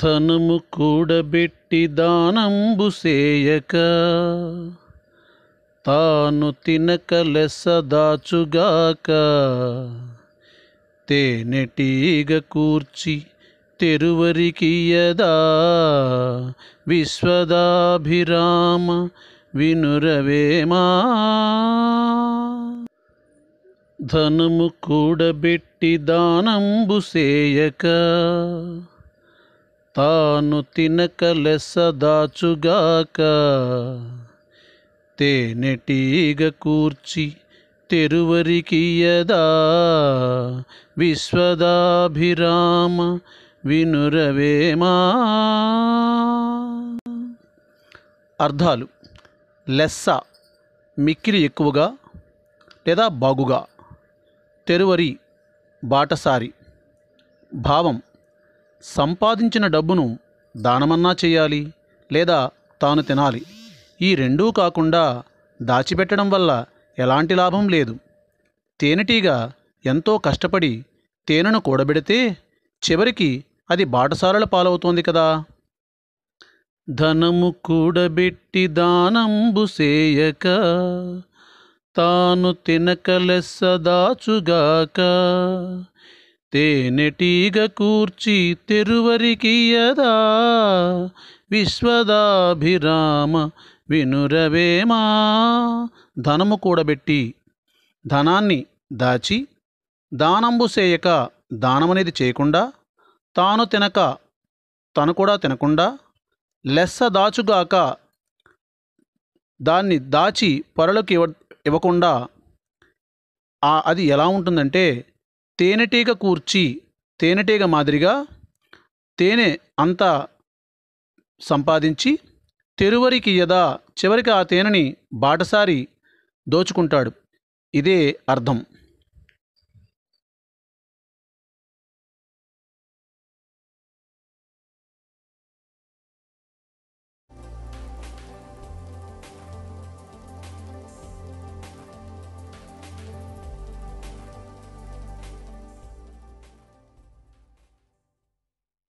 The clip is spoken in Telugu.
ధనము కూడబెట్టి దానంబు సేయక తాను తినక లెస్స దాచుగాక తేనెటీగ కూర్చి తెరువరికియదా విశ్వదాభిరామ వినురవేమా ధనము కూడబెట్టి దానంబు సేయక తాను తినక లెస్స దాచుగాక తేనెటీగ కూర్చి తెరువరికియదా విశ్వదాభిరామ వినురవేమా అర్థాలు లెస్స మిక్కిరి ఎక్కువగా లేదా బాగుగా తెరువరి బాటసారి భావం సంపాదించిన డబ్బును దానమన్నా చేయాలి లేదా తాను తినాలి ఈ రెండూ కాకుండా దాచిపెట్టడం వల్ల ఎలాంటి లాభం లేదు తేనెటీగ ఎంతో కష్టపడి తేనెను కూడబెడితే చివరికి అది బాటసారల పాలవుతోంది కదా ధనము కూడబెట్టి దానంబు సేయక తాను దాచుగాక తేనెటీగ కూర్చి తెరువరికియదా విశ్వదాభిరామ వినురవేమా ధనము కూడబెట్టి ధనాన్ని దాచి దానంబు చేయక దానమనేది చేయకుండా తాను తినక తను కూడా తినకుండా లెస్స దాచుగాక దాన్ని దాచి పొరలకు ఇవ్వకుండా అది ఎలా ఉంటుందంటే తేనెటీగ కూర్చి తేనెటీగ మాదిరిగా తేనె అంతా సంపాదించి తెరువరికి యదా చివరికి ఆ తేనెని బాటసారి దోచుకుంటాడు ఇదే అర్థం